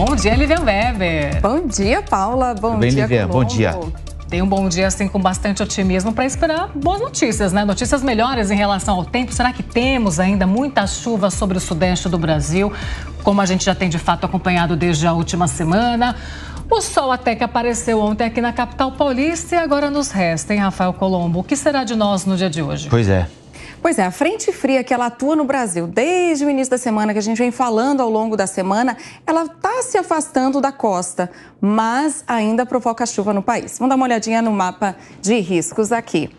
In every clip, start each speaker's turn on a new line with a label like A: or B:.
A: Bom dia, Lívia Weber. Bom dia, Paula. Bom bem, dia, Lívia. Bom dia. Tem um bom dia, assim, com bastante otimismo para esperar boas notícias, né? Notícias melhores em relação ao tempo. Será que temos ainda muita chuva sobre o sudeste do Brasil, como a gente já tem de fato acompanhado desde a última semana? O sol até que apareceu ontem aqui na capital paulista e agora nos resta, hein, Rafael Colombo? O que será de nós no dia de hoje?
B: Pois é. Pois é, a frente fria que ela atua no Brasil desde o início da semana, que a gente vem falando ao longo da semana, ela está se afastando da costa, mas ainda provoca chuva no país. Vamos dar uma olhadinha no mapa de riscos aqui.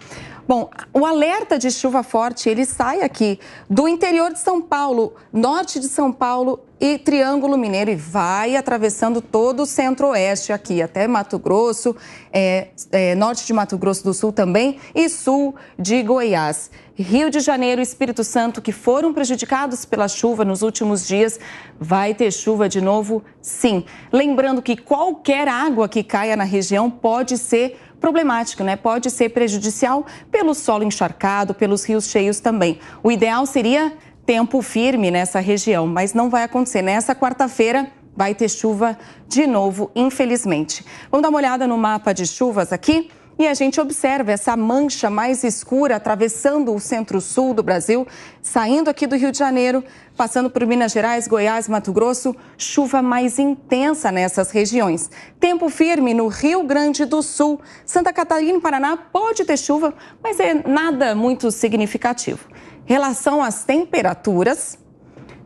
B: Bom, o alerta de chuva forte, ele sai aqui do interior de São Paulo, norte de São Paulo e Triângulo Mineiro e vai atravessando todo o centro-oeste aqui, até Mato Grosso, é, é, norte de Mato Grosso do Sul também e sul de Goiás. Rio de Janeiro e Espírito Santo, que foram prejudicados pela chuva nos últimos dias, vai ter chuva de novo? Sim. Lembrando que qualquer água que caia na região pode ser problemática, né? Pode ser prejudicial pelo solo encharcado, pelos rios cheios também. O ideal seria tempo firme nessa região, mas não vai acontecer. Nessa quarta-feira vai ter chuva de novo, infelizmente. Vamos dar uma olhada no mapa de chuvas aqui. E a gente observa essa mancha mais escura atravessando o centro-sul do Brasil, saindo aqui do Rio de Janeiro, passando por Minas Gerais, Goiás, Mato Grosso, chuva mais intensa nessas regiões. Tempo firme no Rio Grande do Sul, Santa Catarina e Paraná pode ter chuva, mas é nada muito significativo. Em relação às temperaturas,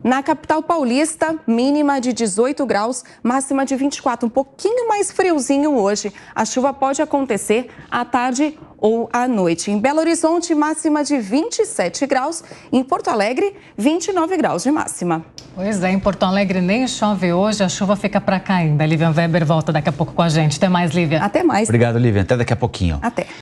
B: na capital paulista, mínima de 18 graus, máxima de 24, um pouquinho mais friozinho hoje. A chuva pode acontecer à tarde ou à noite. Em Belo Horizonte, máxima de 27 graus. Em Porto Alegre, 29 graus de máxima.
A: Pois é, em Porto Alegre nem chove hoje, a chuva fica para cá ainda. Lívia Weber volta daqui a pouco com a gente. Até mais, Lívia. Até mais.
B: Obrigado, Lívia. Até daqui a pouquinho.
A: Até.